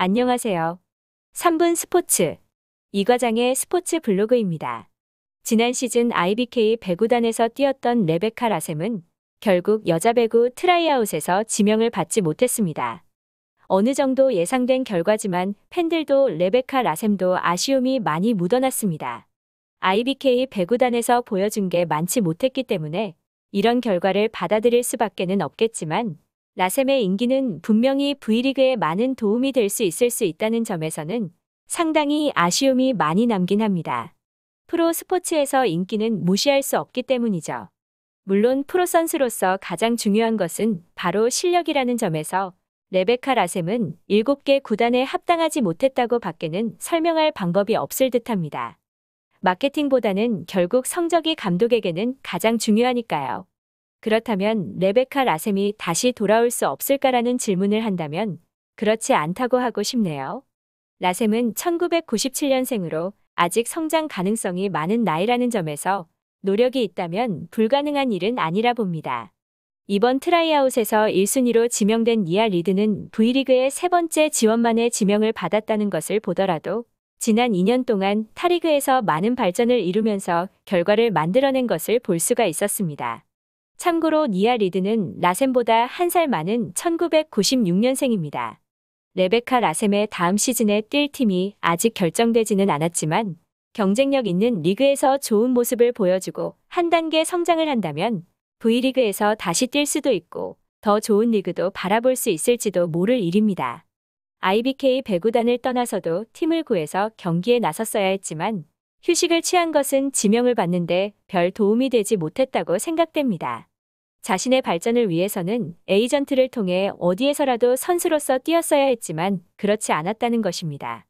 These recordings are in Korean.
안녕하세요. 3분 스포츠 이 과장의 스포츠 블로그입니다. 지난 시즌 IBK 배구단에서 뛰었던 레베카 라셈은 결국 여자 배구 트라이아웃에서 지명을 받지 못했습니다. 어느 정도 예상된 결과지만 팬들도 레베카 라셈도 아쉬움이 많이 묻어났습니다. IBK 배구단에서 보여준 게 많지 못했기 때문에 이런 결과를 받아들일 수밖에는 없겠지만 라셈의 인기는 분명히 V리그에 많은 도움이 될 수 있을 수 있다는 점에서는 상당히 아쉬움이 많이 남긴 합니다. 프로 스포츠에서 인기는 무시할 수 없기 때문이죠. 물론 프로 선수로서 가장 중요한 것은 바로 실력이라는 점에서 레베카 라셈은 7개 구단에 합당하지 못했다고 밖에는 설명할 방법이 없을 듯합니다. 마케팅보다는 결국 성적이 감독에게는 가장 중요하니까요. 그렇다면 레베카 라셈이 다시 돌아올 수 없을까라는 질문을 한다면 그렇지 않다고 하고 싶네요. 라셈은 1997년생으로 아직 성장 가능성이 많은 나이라는 점에서 노력이 있다면 불가능한 일은 아니라 봅니다. 이번 트라이아웃에서 1순위로 지명된 니아 리드는 V리그의 세 번째 지원만의 지명을 받았다는 것을 보더라도 지난 2년 동안 타리그에서 많은 발전을 이루면서 결과를 만들어낸 것을 볼 수가 있었습니다. 참고로 니아 리드는 라셈보다 한 살 많은 1996년생입니다. 레베카 라셈의 다음 시즌에 뛸 팀이 아직 결정되지는 않았지만 경쟁력 있는 리그에서 좋은 모습을 보여주고 한 단계 성장을 한다면 V리그에서 다시 뛸 수도 있고 더 좋은 리그도 바라볼 수 있을지도 모를 일입니다. IBK 배구단을 떠나서도 팀을 구해서 경기에 나섰어야 했지만 휴식을 취한 것은 지명을 받는데 별 도움이 되지 못했다고 생각됩니다. 자신의 발전을 위해서는 에이전트를 통해 어디에서라도 선수로서 뛰었어야 했지만 그렇지 않았다는 것입니다.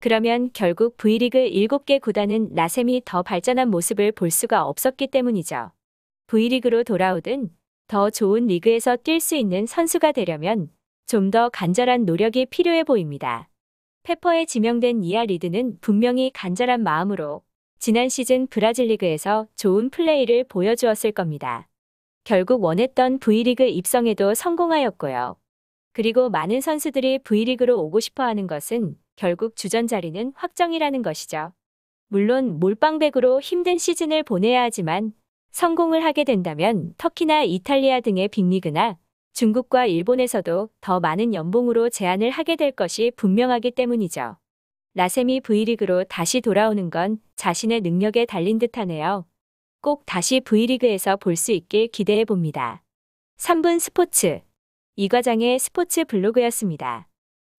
그러면 결국 V리그 7개 구단은 라셈이 더 발전한 모습을 볼 수가 없었기 때문이죠. V리그로 돌아오든 더 좋은 리그에서 뛸 수 있는 선수가 되려면 좀 더 간절한 노력이 필요해 보입니다. 페퍼에 지명된 이아 리드는 분명히 간절한 마음으로 지난 시즌 브라질 리그에서 좋은 플레이를 보여주었을 겁니다. 결국 원했던 V리그 입성에도 성공하였고요. 그리고 많은 선수들이 V리그로 오고 싶어 하는 것은 결국 주전 자리는 확정이라는 것이죠. 물론 몰빵백으로 힘든 시즌을 보내야 하지만 성공을 하게 된다면 터키나 이탈리아 등의 빅리그나 중국과 일본에서도 더 많은 연봉으로 제안을 하게 될 것이 분명하기 때문이죠. 라셈이 V리그로 다시 돌아오는 건 자신의 능력에 달린 듯하네요. 꼭 다시 V리그에서 볼 수 있길 기대해 봅니다. 3분 스포츠 이 과장의 스포츠 블로그였습니다.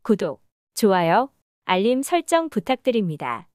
구독, 좋아요, 알림 설정 부탁드립니다.